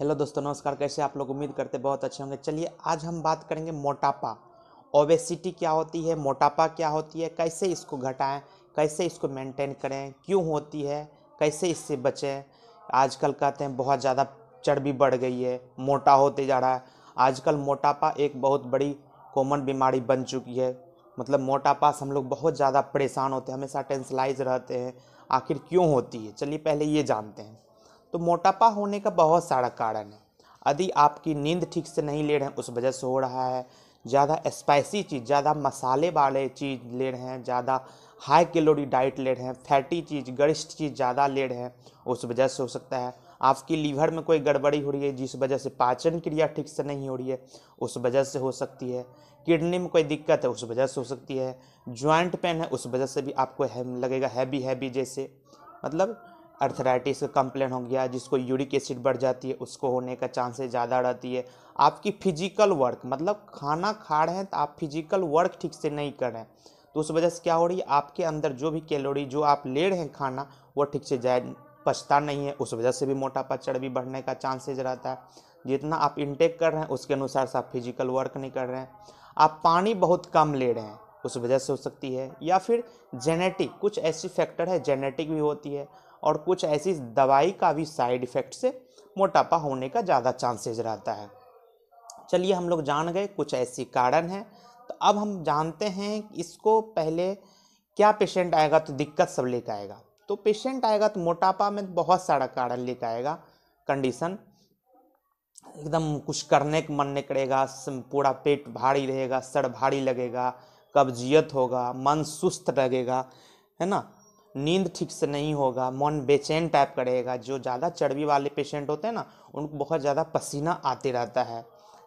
hello दोस्तों नमस्कार कैसे आप लोग उम्मीद करते बहुत अच्छे होंगे चलिए आज हम बात करेंगे मोटापा ओबेसिटी क्या होती है मोटापा क्या होती है कैसे इसको घटाएं कैसे इसको मेंटेन करें क्यों होती है कैसे इससे बचें आजकल कहते हैं बहुत ज़्यादा चर्बी बढ़ गई है मोटा होते जा रहा है आजकल मोटापा एक बहुत बड़ी कॉमन बीमारी बन चुकी है मतलब मोटापा से हम लोग बहुत ज़्यादा परेशान होते हैं हमेशा टेंसलाइज रहते हैं आखिर क्यों होती है चलिए पहले ये जानते हैं तो मोटापा होने का बहुत सारा कारण है यदि आपकी नींद ठीक से नहीं ले रहे हैं उस वजह से हो रहा है ज़्यादा स्पाइसी चीज़ ज़्यादा मसाले वाले चीज़ ले रहे हैं ज़्यादा हाई कैलोरी डाइट ले रहे हैं फैटी चीज़ गरिष्ठ चीज़ ज़्यादा ले रहे हैं उस वजह से हो सकता है आपकी लीवर में कोई गड़बड़ी हो रही है जिस वजह से पाचन क्रिया ठीक से नहीं हो रही है उस वजह से हो सकती है किडनी में कोई दिक्कत है उस वजह से हो सकती है ज्वाइंट पेन है उस वजह से भी आपको है, लगेगा हैवी हैवी जैसे मतलब अर्थराइटिस का कंप्लेन हो गया जिसको यूरिक एसिड बढ़ जाती है उसको होने का चांसेस ज़्यादा रहती है आपकी फिजिकल वर्क मतलब खाना खा रहे हैं तो आप फिजिकल वर्क ठीक से नहीं कर रहे हैं तो उस वजह से क्या हो रही है आपके अंदर जो भी कैलोरी जो आप ले रहे हैं खाना वो ठीक से जाए पछता नहीं है उस वजह से भी मोटापा चर्बी बढ़ने का चांसेज रहता है जितना आप इनटेक कर रहे हैं उसके अनुसार से आप फिजिकल वर्क नहीं कर रहे हैं आप पानी बहुत कम ले रहे हैं उस वजह से हो सकती है या फिर जेनेटिक कुछ ऐसी फैक्टर है जेनेटिक भी होती है और कुछ ऐसी दवाई का भी साइड इफ़ेक्ट से मोटापा होने का ज़्यादा चांसेज रहता है चलिए हम लोग जान गए कुछ ऐसी कारण हैं तो अब हम जानते हैं इसको पहले क्या पेशेंट आएगा तो दिक्कत सब लेकर आएगा तो पेशेंट आएगा तो मोटापा में बहुत सारा कारण लेकर आएगा कंडीशन एकदम कुछ करने का मन नहीं करेगा पूरा पेट भारी रहेगा सर भारी लगेगा कब्जियत होगा मन सुस्त लगेगा है ना नींद ठीक से नहीं होगा मन बेचैन टाइप करेगा जो ज़्यादा चर्बी वाले पेशेंट होते हैं ना उनको बहुत ज़्यादा पसीना आते रहता है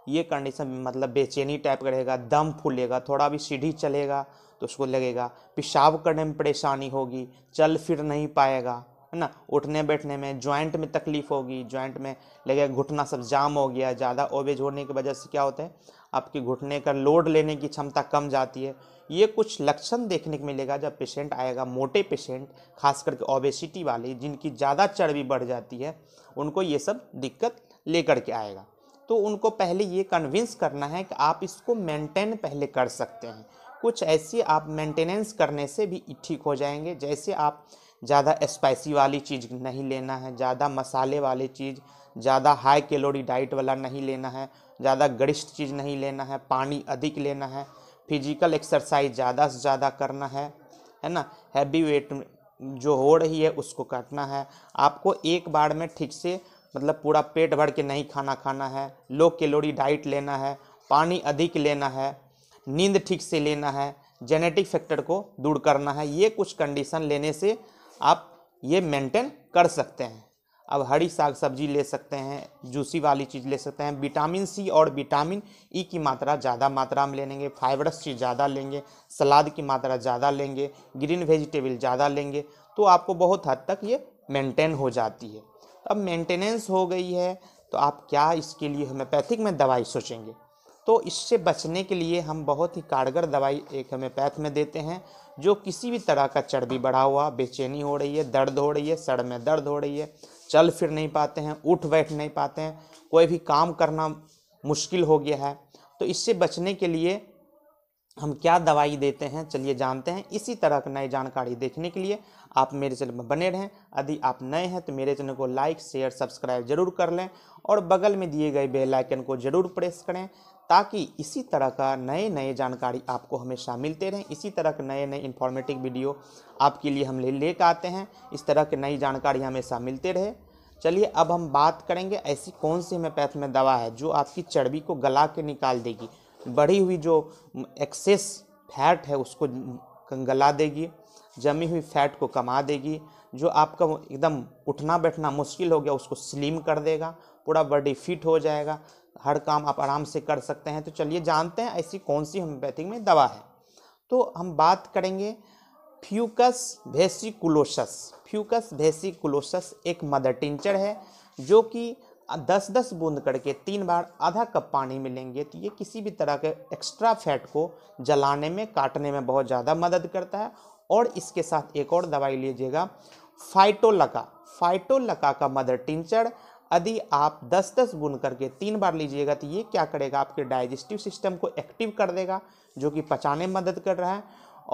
ये कंडीशन मतलब बेचैनी टाइप करेगा दम फूलेगा थोड़ा भी सीढ़ी चलेगा तो उसको लगेगा पेशाब करने में परेशानी होगी चल फिर नहीं पाएगा है ना उठने बैठने में जॉइंट में तकलीफ होगी जॉइंट में लगे घुटना सब जाम हो गया ज़्यादा ओवेज होने की वजह से क्या होता है आपके घुटने का लोड लेने की क्षमता कम जाती है ये कुछ लक्षण देखने को मिलेगा जब पेशेंट आएगा मोटे पेशेंट खास करके ओबेसिटी वाले जिनकी ज़्यादा चर्बी बढ़ जाती है उनको ये सब दिक्कत लेकर के आएगा तो उनको पहले ये कन्विंस करना है कि आप इसको मेंटेन पहले कर सकते हैं कुछ ऐसी आप मेंटेनेंस करने से भी ठीक हो जाएंगे जैसे आप ज़्यादा स्पाइसी वाली चीज़ नहीं लेना है ज़्यादा मसाले वाली चीज़ ज़्यादा हाई कैलोरी डाइट वाला नहीं लेना है ज़्यादा गरिष्ठ चीज़ नहीं लेना है पानी अधिक लेना है फिजिकल एक्सरसाइज ज़्यादा से ज़्यादा करना है है ना हैवी वेट जो हो रही है उसको काटना है आपको एक बार में ठीक से मतलब पूरा पेट भर के नहीं खाना खाना है लो कैलोरी डाइट लेना है पानी अधिक लेना है नींद ठीक से लेना है जेनेटिक फैक्टर को दूर करना है ये कुछ कंडीशन लेने से आप ये मेंटेन कर सकते हैं अब हरी साग सब्जी ले सकते हैं जूसी वाली चीज़ ले सकते हैं विटामिन सी और विटामिन ई e की मात्रा ज़्यादा मात्रा में ले लेंगे फाइबरस चीज़ ज़्यादा लेंगे सलाद की मात्रा ज़्यादा लेंगे ग्रीन वेजिटेबल ज़्यादा लेंगे तो आपको बहुत हद तक ये मेंटेन हो जाती है अब मेंटेनेंस हो गई है तो आप क्या इसके लिए होम्योपैथिक में दवाई सोचेंगे तो इससे बचने के लिए हम बहुत ही कारगर दवाई एक हमें पैथ में देते हैं जो किसी भी तरह का चर्बी बढ़ा हुआ बेचैनी हो रही है दर्द हो रही है सड़ में दर्द हो रही है चल फिर नहीं पाते हैं उठ बैठ नहीं पाते हैं कोई भी काम करना मुश्किल हो गया है तो इससे बचने के लिए हम क्या दवाई देते हैं चलिए जानते हैं इसी तरह की नई जानकारी देखने के लिए आप मेरे चैनल में बने रहें यदि आप नए हैं तो मेरे चैनल को लाइक शेयर सब्सक्राइब जरूर कर लें और बगल में दिए गए बेल आइकन को जरूर प्रेस करें ताकि इसी तरह का नए नए जानकारी आपको हमेशा मिलते रहें इसी तरह के नए नए इन्फॉर्मेटिव वीडियो आपके लिए हम ले लेकर आते हैं इस तरह की नई जानकारी हमेशा मिलते रहे चलिए अब हम बात करेंगे ऐसी कौन सी होम्योपैथ में दवा है जो आपकी चर्बी को गला के निकाल देगी बढ़ी हुई जो एक्सेस फैट है उसको गला देगी जमी हुई फैट को कमा देगी जो आपका एकदम उठना बैठना मुश्किल हो गया उसको स्लिम कर देगा पूरा बॉडी फिट हो जाएगा हर काम आप आराम से कर सकते हैं तो चलिए जानते हैं ऐसी कौन सी होम्योपैथिक में दवा है तो हम बात करेंगे फ्यूकस भेसिकुलोसस फ्यूकस भेसिकुलोसस एक मदर टिंचर है जो कि दस दस बूंद करके तीन बार आधा कप पानी में लेंगे तो ये किसी भी तरह के एक्स्ट्रा फैट को जलाने में काटने में बहुत ज़्यादा मदद करता है और इसके साथ एक और दवाई लीजिएगा फाइटोलका फाइटोलका का मदर टिंचर यदि आप 10 10 बुन करके तीन बार लीजिएगा तो ये क्या करेगा आपके डाइजेस्टिव सिस्टम को एक्टिव कर देगा जो कि पचाने में मदद कर रहा है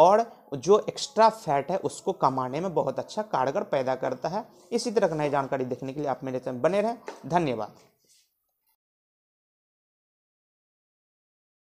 और जो एक्स्ट्रा फैट है उसको कमाने में बहुत अच्छा कारगर पैदा करता है इसी तरह नई जानकारी देखने के लिए आप मेरे चैनल बने रहें धन्यवाद